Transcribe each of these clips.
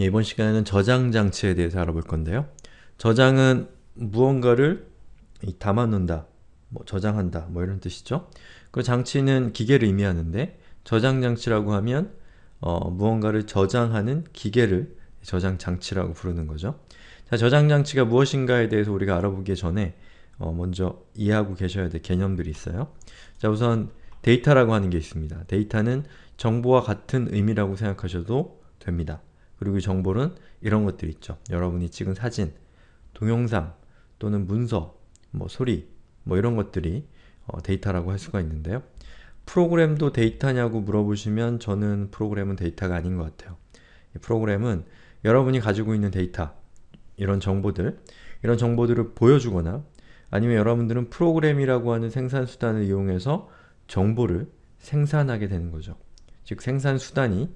예, 이번 시간에는 저장 장치에 대해서 알아볼 건데요. 저장은 무언가를 담아놓는다, 뭐 저장한다, 뭐 이런 뜻이죠. 그 장치는 기계를 의미하는데 저장 장치라고 하면 어, 무언가를 저장하는 기계를 저장 장치라고 부르는 거죠. 자, 저장 장치가 무엇인가에 대해서 우리가 알아보기 전에 어, 먼저 이해하고 계셔야 될 개념들이 있어요. 자, 우선 데이터라고 하는 게 있습니다. 데이터는 정보와 같은 의미라고 생각하셔도 됩니다. 그리고 정보는 이런 것들이 있죠. 여러분이 찍은 사진, 동영상, 또는 문서, 뭐 소리, 뭐 이런 것들이 어, 데이터라고 할 수가 있는데요. 프로그램도 데이터냐고 물어보시면 저는 프로그램은 데이터가 아닌 것 같아요. 프로그램은 여러분이 가지고 있는 데이터, 이런 정보들, 이런 정보들을 보여주거나 아니면 여러분들은 프로그램이라고 하는 생산수단을 이용해서 정보를 생산하게 되는 거죠. 즉 생산수단이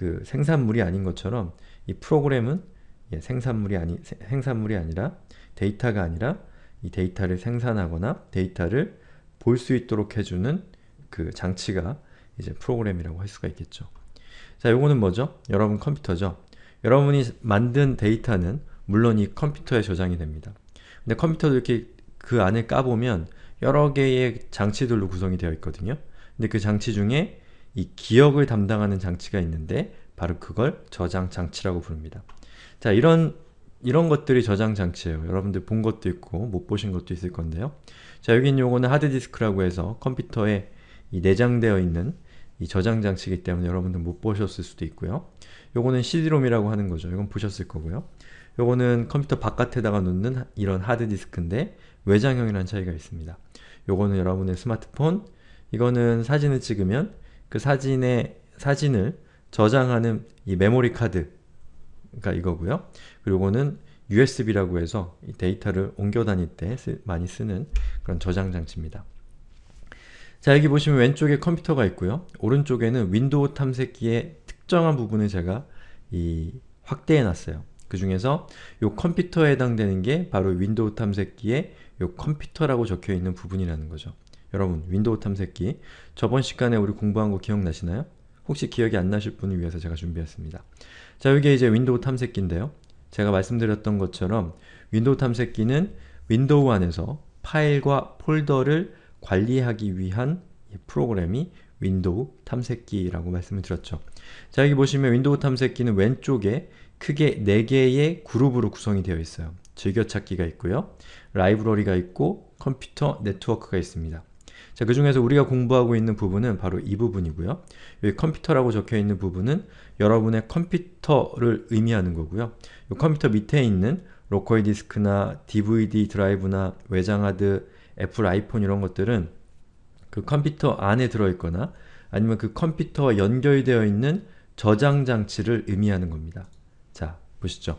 그 생산물이 아닌 것처럼 이 프로그램은 예, 생산물이 아니 세, 생산물이 아니라 데이터가 아니라 이 데이터를 생산하거나 데이터를 볼 수 있도록 해주는 그 장치가 이제 프로그램이라고 할 수가 있겠죠. 자, 요거는 뭐죠? 여러분 컴퓨터죠. 여러분이 만든 데이터는 물론 이 컴퓨터에 저장이 됩니다. 근데 컴퓨터도 이렇게 그 안에 까보면 여러 개의 장치들로 구성이 되어 있거든요. 근데 그 장치 중에 이 기억을 담당하는 장치가 있는데 바로 그걸 저장 장치라고 부릅니다. 자, 이런 이런 것들이 저장 장치예요. 여러분들 본 것도 있고 못 보신 것도 있을 건데요. 자, 여기 있는 요거는 하드디스크라고 해서 컴퓨터에 내장되어 있는 이 저장 장치이기 때문에 여러분들 못 보셨을 수도 있고요. 요거는 CD롬이라고 하는 거죠. 이건 보셨을 거고요. 요거는 컴퓨터 바깥에다가 놓는 이런 하드디스크인데 외장형이라는 차이가 있습니다. 요거는 여러분의 스마트폰, 이거는 사진을 찍으면 그 사진의 사진을 저장하는 이 메모리 카드가 그러니까 이거고요. 그리고는 USB라고 해서 데이터를 옮겨 다닐 때 쓰, 많이 쓰는 그런 저장 장치입니다. 자 여기 보시면 왼쪽에 컴퓨터가 있고요. 오른쪽에는 윈도우 탐색기의 특정한 부분을 제가 이 확대해 놨어요. 그 중에서 이 컴퓨터에 해당되는 게 바로 윈도우 탐색기의 이 컴퓨터라고 적혀 있는 부분이라는 거죠. 여러분, 윈도우 탐색기 저번 시간에 우리 공부한 거 기억나시나요? 혹시 기억이 안 나실 분을 위해서 제가 준비했습니다. 자, 이게 이제 윈도우 탐색기인데요. 제가 말씀드렸던 것처럼 윈도우 탐색기는 윈도우 안에서 파일과 폴더를 관리하기 위한 프로그램이 윈도우 탐색기라고 말씀을 드렸죠. 자, 여기 보시면 윈도우 탐색기는 왼쪽에 크게 4개의 그룹으로 구성이 되어 있어요. 즐겨찾기가 있고요. 라이브러리가 있고 컴퓨터 네트워크가 있습니다. 자, 그 중에서 우리가 공부하고 있는 부분은 바로 이 부분이고요. 여기 컴퓨터라고 적혀있는 부분은 여러분의 컴퓨터를 의미하는 거고요. 이 컴퓨터 밑에 있는 로컬 디스크나 DVD 드라이브나 외장하드, 애플 아이폰 이런 것들은 그 컴퓨터 안에 들어있거나 아니면 그 컴퓨터와 연결되어 있는 저장 장치를 의미하는 겁니다. 자, 보시죠.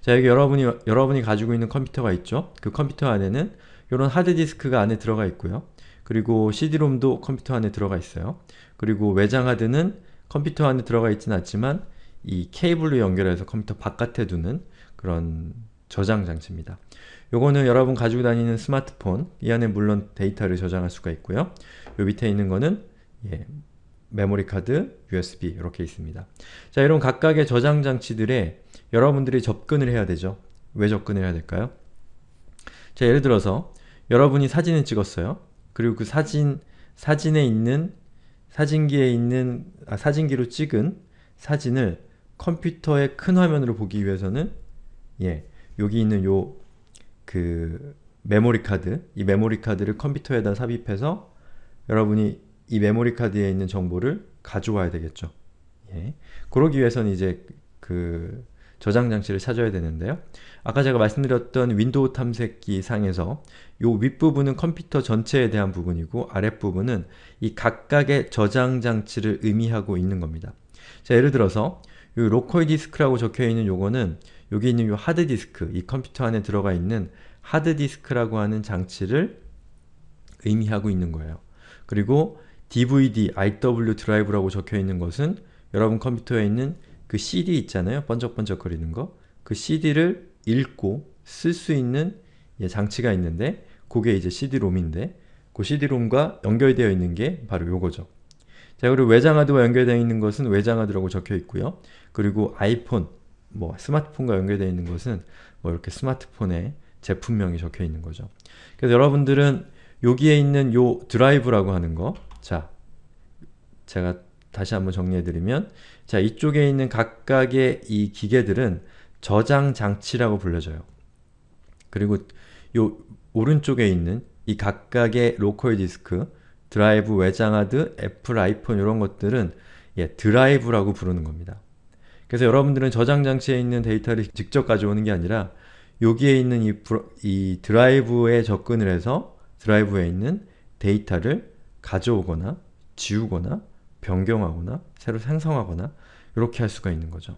자, 여기 여러분이, 여러분이 가지고 있는 컴퓨터가 있죠? 그 컴퓨터 안에는 이런 하드디스크가 안에 들어가 있고요. 그리고 CD롬도 컴퓨터 안에 들어가 있어요. 그리고 외장 하드는 컴퓨터 안에 들어가 있지는 않지만 이 케이블로 연결해서 컴퓨터 바깥에 두는 그런 저장 장치입니다. 요거는 여러분 가지고 다니는 스마트폰 이 안에 물론 데이터를 저장할 수가 있고요. 요 밑에 있는 거는 예, 메모리 카드, USB 이렇게 있습니다. 자 이런 각각의 저장 장치들에 여러분들이 접근을 해야 되죠. 왜 접근을 해야 될까요? 자 예를 들어서 여러분이 사진을 찍었어요. 그리고 그 사진, 사진에 있는, 사진기에 있는, 아, 사진기로 찍은 사진을 컴퓨터의 큰 화면으로 보기 위해서는 예, 여기 있는 요 그 메모리 카드, 이 메모리 카드를 컴퓨터에다 삽입해서 여러분이 이 메모리 카드에 있는 정보를 가져와야 되겠죠. 예. 그러기 위해서는 이제 그 저장 장치를 찾아야 되는데요. 아까 제가 말씀드렸던 윈도우 탐색기 상에서 이 윗부분은 컴퓨터 전체에 대한 부분이고 아랫부분은 이 각각의 저장 장치를 의미하고 있는 겁니다. 자, 예를 들어서 이 로컬 디스크라고 적혀있는 요거는 여기 있는 이 하드디스크, 이 컴퓨터 안에 들어가 있는 하드디스크라고 하는 장치를 의미하고 있는 거예요. 그리고 DVD, IW 드라이브라고 적혀있는 것은 여러분 컴퓨터에 있는 그 CD 있잖아요. 번쩍번쩍 거리는 거. 그 CD를 읽고 쓸 수 있는 예, 장치가 있는데 그게 이제 CD-ROM인데 그 CD-ROM과 연결되어 있는 게 바로 요거죠. 자, 그리고 외장하드와 연결되어 있는 것은 외장하드라고 적혀 있고요. 그리고 아이폰, 뭐 스마트폰과 연결되어 있는 것은 뭐 이렇게 스마트폰에 제품명이 적혀 있는 거죠. 그래서 여러분들은 여기에 있는 요 드라이브라고 하는 거 자, 제가 다시 한번 정리해드리면 자 이쪽에 있는 각각의 이 기계들은 저장 장치라고 불려져요. 그리고 요 오른쪽에 있는 이 각각의 로컬 디스크, 드라이브, 외장하드, 애플, 아이폰 이런 것들은 예, 드라이브라고 부르는 겁니다. 그래서 여러분들은 저장 장치에 있는 데이터를 직접 가져오는 게 아니라 여기에 있는 이, 브러, 이 드라이브에 접근을 해서 드라이브에 있는 데이터를 가져오거나 지우거나 변경하거나 새로 생성하거나 이렇게 할 수가 있는 거죠.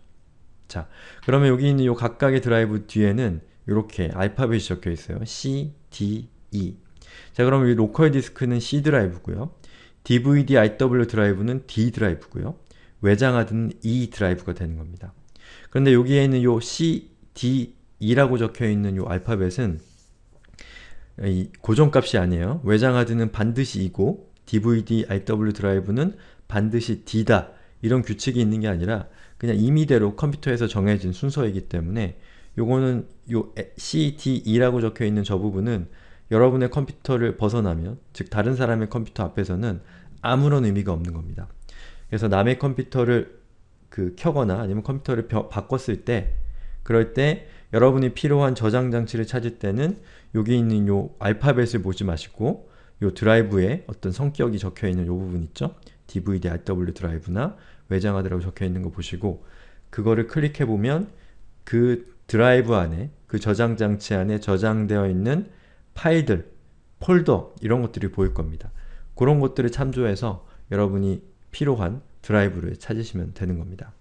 자, 그러면 여기 있는 이 각각의 드라이브 뒤에는 이렇게 알파벳이 적혀 있어요. C, D, E. 자, 그럼 이 로컬 디스크는 C 드라이브고요. DVD, IW 드라이브는 D 드라이브고요. 외장하드는 E 드라이브가 되는 겁니다. 그런데 여기에 있는 요 C, D, E라고 적혀 있는 요 알파벳은 고정값이 아니에요. 외장하드는 반드시 이고 DVD, IW 드라이브는 반드시 D다 이런 규칙이 있는 게 아니라 그냥 임의대로 컴퓨터에서 정해진 순서이기 때문에 요거는 요 C, D, E라고 적혀있는 저 부분은 여러분의 컴퓨터를 벗어나면 즉 다른 사람의 컴퓨터 앞에서는 아무런 의미가 없는 겁니다. 그래서 남의 컴퓨터를 그 켜거나 아니면 컴퓨터를 벼, 바꿨을 때 그럴 때 여러분이 필요한 저장 장치를 찾을 때는 여기 있는 요 알파벳을 보지 마시고 요 드라이브에 어떤 성격이 적혀있는 요 부분 있죠? DVD RW 드라이브나 외장하드라고 적혀 있는 거 보시고 그거를 클릭해 보면 그 드라이브 안에 그 저장 장치 안에 저장되어 있는 파일들, 폴더 이런 것들이 보일 겁니다. 그런 것들을 참조해서 여러분이 필요한 드라이브를 찾으시면 되는 겁니다.